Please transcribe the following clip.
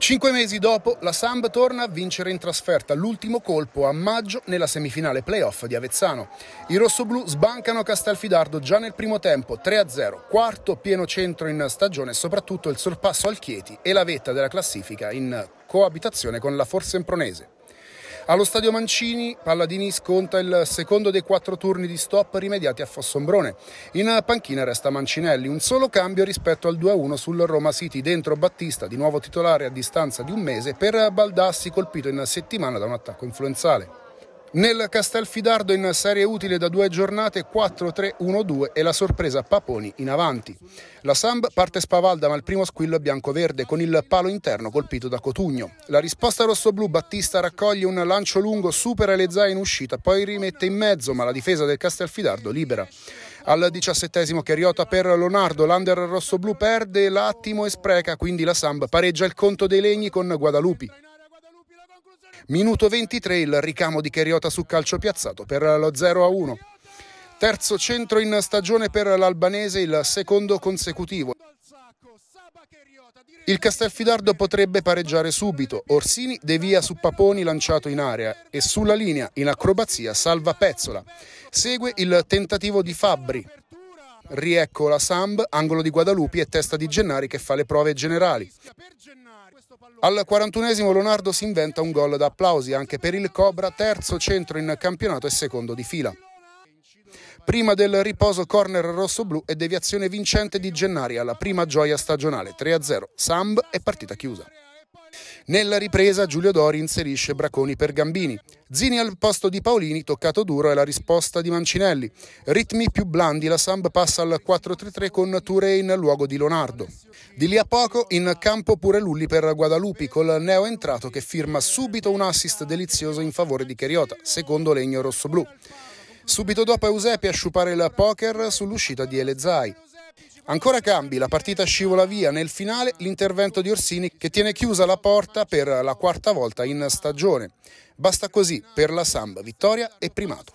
Cinque mesi dopo, la Samb torna a vincere in trasferta l'ultimo colpo a maggio nella semifinale playoff di Avezzano. I rossoblù sbancano Castelfidardo già nel primo tempo 3-0, quarto pieno centro in stagione e soprattutto il sorpasso al Chieti e la vetta della classifica in coabitazione con la Forza Impronese. Allo stadio Mancini, Palladini sconta il secondo dei quattro turni di stop rimediati a Fossombrone. In panchina resta Mancinelli, un solo cambio rispetto al 2-1 sul Roma City, dentro Battista, di nuovo titolare a distanza di un mese, per Baldassi colpito in settimana da un attacco influenzale. Nel Castelfidardo in serie utile da due giornate 4-3-1-2 e la sorpresa Paponi in avanti. La Samb parte spavalda ma il primo squillo è bianco-verde con il palo interno colpito da Cotugno. La risposta rosso-blu Battista raccoglie un lancio lungo, supera le zaie in uscita, poi rimette in mezzo ma la difesa del Castelfidardo libera. Al diciassettesimo Cariota per Leonardo, l'under rosso-blu perde l'attimo e spreca, quindi la Samb pareggia il conto dei legni con Guadalupi. Minuto 23 il ricamo di Cheriota su calcio piazzato per lo 0-1. Terzo centro in stagione per l'albanese, il secondo consecutivo. Il Castelfidardo potrebbe pareggiare subito. Orsini devia su Paponi lanciato in area e sulla linea, in acrobazia, salva Pezzola. Segue il tentativo di Fabbri, Riecco la Samb, angolo di Guadalupi e testa di Gennari che fa le prove generali. Al 41esimo Leonardo si inventa un gol da applausi anche per il Cobra, terzo centro in campionato e secondo di fila. Prima del riposo corner rosso-blu e deviazione vincente di Gennari alla prima gioia stagionale 3-0, Samb e partita chiusa. Nella ripresa Giulio Dori inserisce Braconi per Gambini. Zini al posto di Paolini, toccato duro è la risposta di Mancinelli. Ritmi più blandi, la Samb passa al 4-3-3 con Touré in luogo di Leonardo. Di lì a poco in campo pure Lulli per Guadalupi col neo entrato che firma subito un assist delizioso in favore di Cheriota, secondo legno rossoblù. Subito dopo Eusepi a sciupare il poker sull'uscita di Elezai. Ancora cambi, la partita scivola via nel finale l'intervento di Orsini che tiene chiusa la porta per la quarta volta in stagione. Basta così per la Samba, vittoria e primato.